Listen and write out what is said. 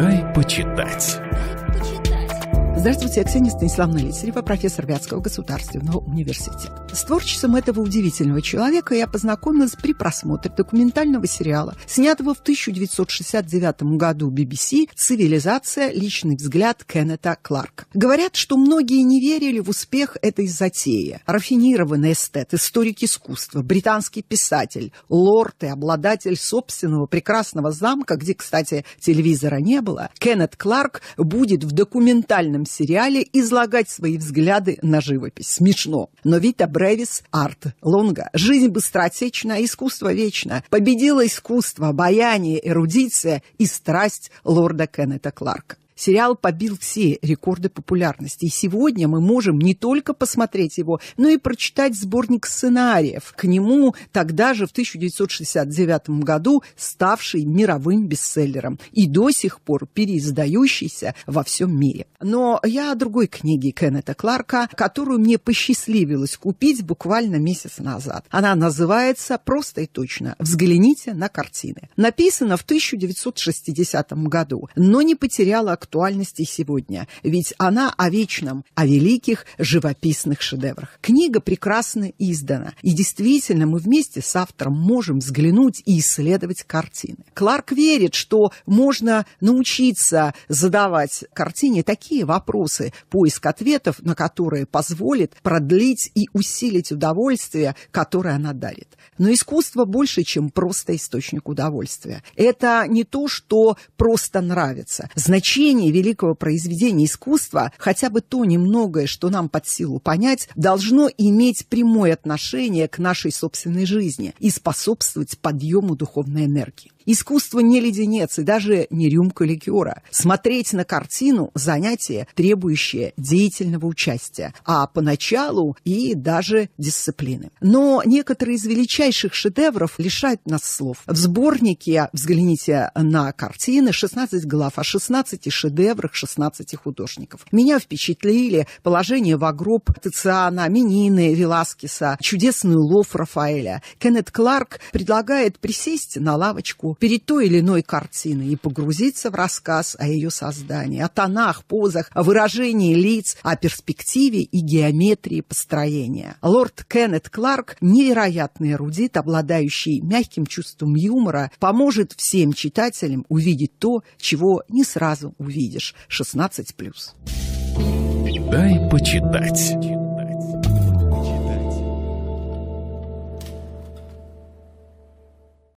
«Дай почитать». Здравствуйте, я Ксения Станиславовна Лисарева, профессор Вятского государственного университета. С творчеством этого удивительного человека я познакомилась при просмотре документального сериала, снятого в 1969 году BBC «Цивилизация. Личный взгляд Кеннета Кларка». Говорят, что многие не верили в успех этой затеи. Рафинированный эстет, историк искусства, британский писатель, лорд и обладатель собственного прекрасного замка, где, кстати, телевизора не было, Кеннет Кларк будет в документальном сериале излагать свои взгляды на живопись. Смешно. Но Вита Бревис – арт лонга. Жизнь быстротечна, искусство вечно. Победило искусство, баяние, эрудиция и страсть лорда Кеннета Кларка. Сериал побил все рекорды популярности. И сегодня мы можем не только посмотреть его, но и прочитать сборник сценариев к нему тогда же, в 1969 году, ставший мировым бестселлером и до сих пор переиздающийся во всем мире. Но я о другой книге Кеннета Кларка, которую мне посчастливилось купить буквально месяц назад. Она называется просто и точно «Взгляните на картины». Написана в 1960 году, но не потеряла актуальность актуальности сегодня, ведь она о вечном, о великих живописных шедеврах. Книга прекрасно издана, и действительно мы вместе с автором можем взглянуть и исследовать картины. Кларк верит, что можно научиться задавать картине такие вопросы, поиск ответов на которые позволит продлить и усилить удовольствие, которое она дарит. Но искусство больше, чем просто источник удовольствия. Это не то, что просто нравится. Значение Творение великого произведения искусства, хотя бы то немногое, что нам под силу понять, должно иметь прямое отношение к нашей собственной жизни и способствовать подъему духовной энергии. Искусство не леденец и даже не рюмка ликера. Смотреть на картину – занятие, требующее деятельного участия, а поначалу и даже дисциплины. Но некоторые из величайших шедевров лишают нас слов. В сборнике, взгляните на картины, 16 глав о 16 шедеврах 16 художников. Меня впечатлили положение в гроб Тициана, Минины, Веласкеса, чудесный улов Рафаэля. Кеннет Кларк предлагает присесть на лавочку перед той или иной картиной и погрузиться в рассказ о ее создании, о тонах, позах, о выражении лиц, о перспективе и геометрии построения. Лорд Кеннет Кларк, невероятный эрудит, обладающий мягким чувством юмора, поможет всем читателям увидеть то, чего не сразу увидишь. 16+. Дай почитать.